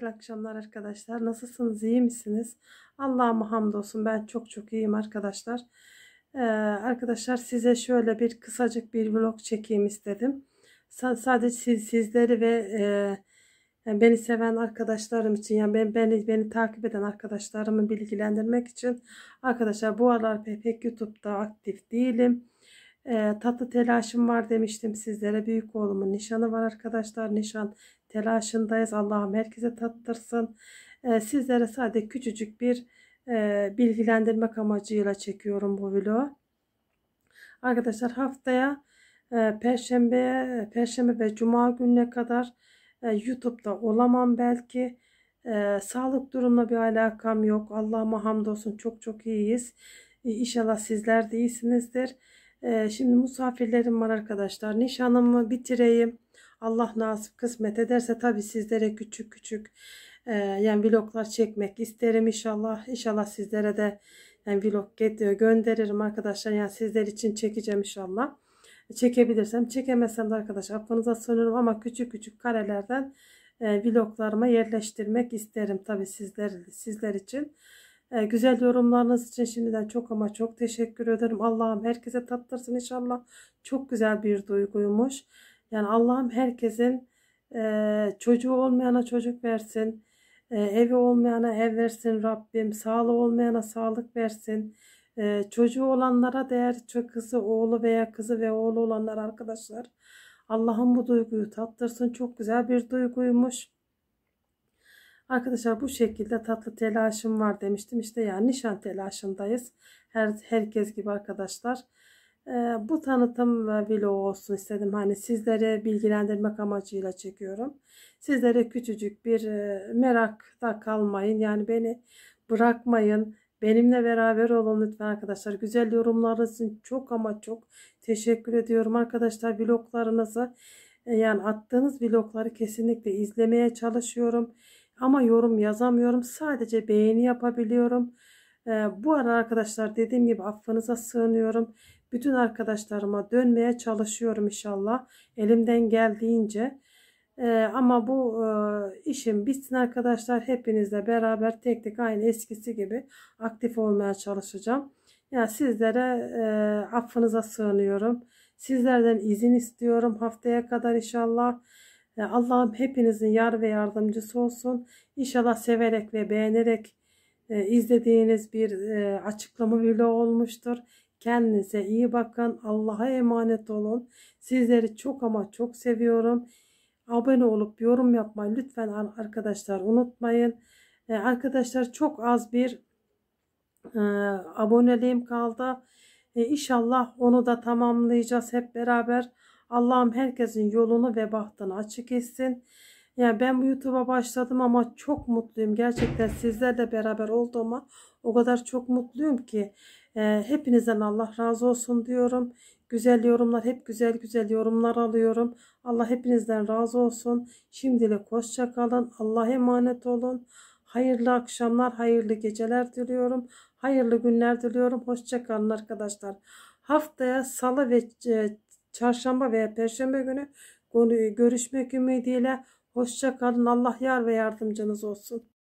İyi akşamlar arkadaşlar. Nasılsınız? İyi misiniz? Allah'ıma hamdolsun. Ben çok çok iyiyim arkadaşlar. Ee, arkadaşlar size şöyle bir kısacık bir vlog çekeyim istedim. S sadece siz, sizleri ve e, beni seven arkadaşlarım için yani ben, beni, beni takip eden arkadaşlarımı bilgilendirmek için arkadaşlar bu aralar pek, pek YouTube'da aktif değilim. E, tatlı telaşım var demiştim sizlere. Büyük oğlumun nişanı var arkadaşlar. Nişan telaşındayız. Allah'ım herkese tattırsın. E, sizlere sadece küçücük bir e, bilgilendirmek amacıyla çekiyorum bu vlogu. Arkadaşlar haftaya e, Perşembe, Perşembe ve Cuma gününe kadar e, YouTube'da olamam belki. E, sağlık durumla bir alakam yok. Allah'ıma hamdolsun çok çok iyiyiz. E, inşallah sizler de iyisinizdir. Ee, şimdi misafirlerim var arkadaşlar. Nişanımı bitireyim. Allah nasip kısmet ederse tabi sizlere küçük küçük e, yani vloglar çekmek isterim inşallah. İnşallah sizlere de yani vlog e, gönderirim arkadaşlar. Yani sizler için çekeceğim inşallah. Çekebilirsem çekemezsem de arkadaşlar affınıza sığınırım ama küçük küçük karelerden e, vloglarıma yerleştirmek isterim tabi sizler, sizler için. E, güzel yorumlarınız için şimdiden çok ama çok teşekkür ederim. Allah'ım herkese tattırsın inşallah. Çok güzel bir duyguymuş. Yani Allah'ım herkesin e, çocuğu olmayana çocuk versin. E, evi olmayana ev versin Rabbim. Sağlığı olmayana sağlık versin. E, çocuğu olanlara değer kızı, oğlu veya kızı ve oğlu olanlar arkadaşlar. Allah'ım bu duyguyu tattırsın. Çok güzel bir duyguymuş. Arkadaşlar bu şekilde tatlı telaşım var demiştim. İşte yani nişan telaşındayız. Her, herkes gibi arkadaşlar. Ee, bu tanıtım ve vlogu olsun istedim. Hani sizlere bilgilendirmek amacıyla çekiyorum. Sizlere küçücük bir e, merakta kalmayın. Yani beni bırakmayın. Benimle beraber olun lütfen arkadaşlar. Güzel yorumlarınız için çok ama çok teşekkür ediyorum arkadaşlar. Vloglarınızı e, yani attığınız vlogları kesinlikle izlemeye çalışıyorum. Ama yorum yazamıyorum. Sadece beğeni yapabiliyorum. Ee, bu ara arkadaşlar dediğim gibi affınıza sığınıyorum. Bütün arkadaşlarıma dönmeye çalışıyorum inşallah. Elimden geldiğince. Ee, ama bu e, işim bitsin arkadaşlar. Hepinizle beraber tek tek aynı eskisi gibi aktif olmaya çalışacağım. Yani sizlere e, affınıza sığınıyorum. Sizlerden izin istiyorum haftaya kadar inşallah. Ee, Allah'ım hepinizin yar ve yardımcısı olsun. İnşallah severek ve beğenerek e, izlediğiniz bir e, açıklama bile olmuştur. Kendinize iyi bakın. Allah'a emanet olun. Sizleri çok ama çok seviyorum. Abone olup yorum yapmayı lütfen arkadaşlar unutmayın. E, arkadaşlar çok az bir aboneliğim kaldı. İnşallah onu da tamamlayacağız hep beraber. Allah'ım herkesin yolunu ve bahtını açık etsin. Yani ben bu YouTube'a başladım ama çok mutluyum. Gerçekten sizlerle beraber olduğuma o kadar çok mutluyum ki. E, hepinizden Allah razı olsun diyorum. Güzel yorumlar, hep güzel güzel yorumlar alıyorum. Allah hepinizden razı olsun. Şimdilik hoşçakalın. Allah'a emanet olun. Hayırlı akşamlar, hayırlı geceler diliyorum. Hayırlı günler diliyorum. Hoşçakalın arkadaşlar. Haftaya salı ve e, çarşamba veya perşembe günü görüşmek ümidiyle. hoşçakalın Allah yar ve yardımcınız olsun.